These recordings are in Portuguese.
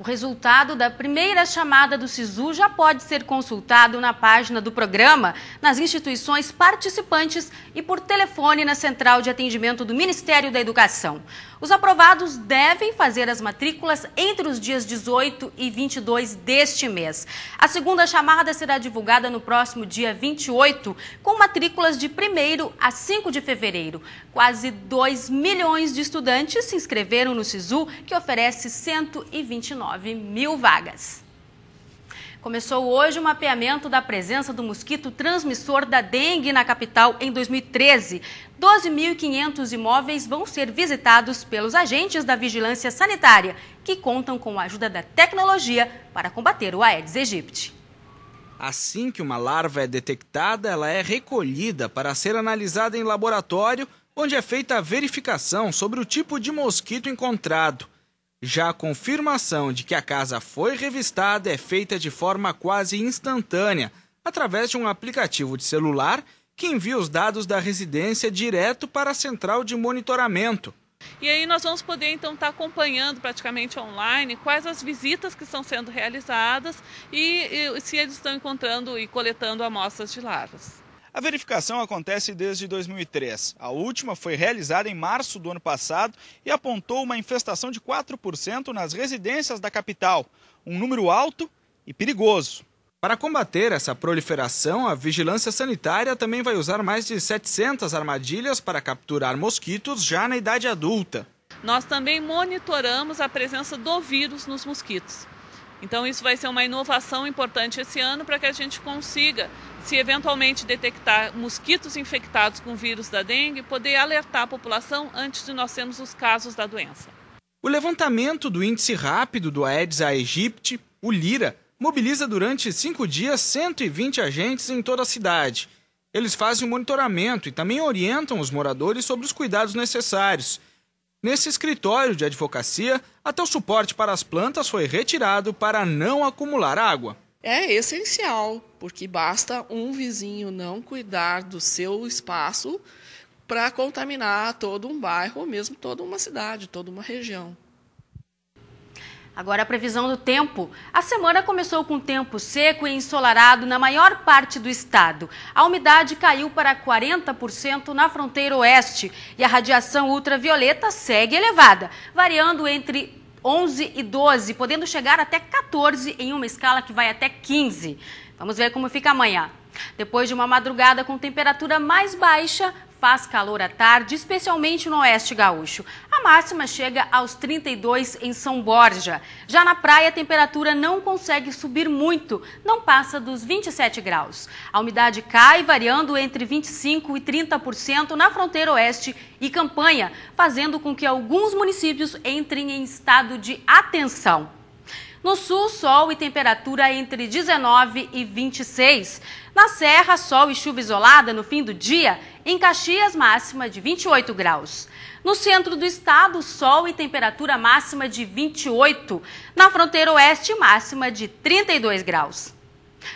O resultado da primeira chamada do SISU já pode ser consultado na página do programa, nas instituições participantes e por telefone na central de atendimento do Ministério da Educação. Os aprovados devem fazer as matrículas entre os dias 18 e 22 deste mês. A segunda chamada será divulgada no próximo dia 28, com matrículas de 1 a 5 de fevereiro. Quase 2 milhões de estudantes se inscreveram no SISU, que oferece 129 9 mil vagas. Começou hoje o mapeamento da presença do mosquito transmissor da dengue na capital em 2013. 12.500 imóveis vão ser visitados pelos agentes da vigilância sanitária, que contam com a ajuda da tecnologia para combater o Aedes aegypti. Assim que uma larva é detectada, ela é recolhida para ser analisada em laboratório, onde é feita a verificação sobre o tipo de mosquito encontrado. Já a confirmação de que a casa foi revistada é feita de forma quase instantânea, através de um aplicativo de celular que envia os dados da residência direto para a central de monitoramento. E aí nós vamos poder então estar acompanhando praticamente online quais as visitas que estão sendo realizadas e, e se eles estão encontrando e coletando amostras de larvas. A verificação acontece desde 2003. A última foi realizada em março do ano passado e apontou uma infestação de 4% nas residências da capital, um número alto e perigoso. Para combater essa proliferação, a vigilância sanitária também vai usar mais de 700 armadilhas para capturar mosquitos já na idade adulta. Nós também monitoramos a presença do vírus nos mosquitos. Então, isso vai ser uma inovação importante esse ano para que a gente consiga, se eventualmente detectar mosquitos infectados com o vírus da dengue, poder alertar a população antes de nós termos os casos da doença. O levantamento do índice rápido do Aedes aegypti, o LIRA, mobiliza durante cinco dias 120 agentes em toda a cidade. Eles fazem o monitoramento e também orientam os moradores sobre os cuidados necessários Nesse escritório de advocacia, até o suporte para as plantas foi retirado para não acumular água. É essencial, porque basta um vizinho não cuidar do seu espaço para contaminar todo um bairro, ou mesmo toda uma cidade, toda uma região. Agora a previsão do tempo. A semana começou com tempo seco e ensolarado na maior parte do estado. A umidade caiu para 40% na fronteira oeste e a radiação ultravioleta segue elevada, variando entre 11 e 12, podendo chegar até 14 em uma escala que vai até 15. Vamos ver como fica amanhã. Depois de uma madrugada com temperatura mais baixa, faz calor à tarde, especialmente no oeste gaúcho. A máxima chega aos 32 em São Borja. Já na praia, a temperatura não consegue subir muito, não passa dos 27 graus. A umidade cai, variando entre 25% e 30% na fronteira oeste e campanha, fazendo com que alguns municípios entrem em estado de atenção. No sul, sol e temperatura entre 19 e 26. Na Serra, sol e chuva isolada no fim do dia. Em Caxias, máxima de 28 graus. No centro do estado, sol e temperatura máxima de 28. Na fronteira oeste, máxima de 32 graus.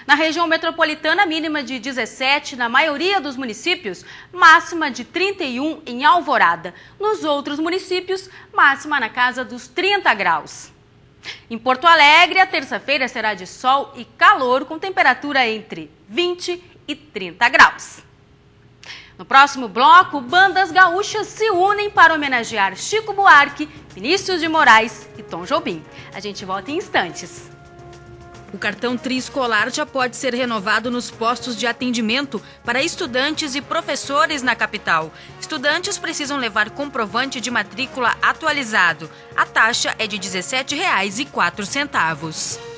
Na região metropolitana, mínima de 17 na maioria dos municípios, máxima de 31 em Alvorada. Nos outros municípios, máxima na casa dos 30 graus. Em Porto Alegre, a terça-feira será de sol e calor, com temperatura entre 20 e 30 graus. No próximo bloco, bandas gaúchas se unem para homenagear Chico Buarque, Vinícius de Moraes e Tom Jobim. A gente volta em instantes. O cartão triescolar já pode ser renovado nos postos de atendimento para estudantes e professores na capital. Estudantes precisam levar comprovante de matrícula atualizado. A taxa é de R$ 17,04.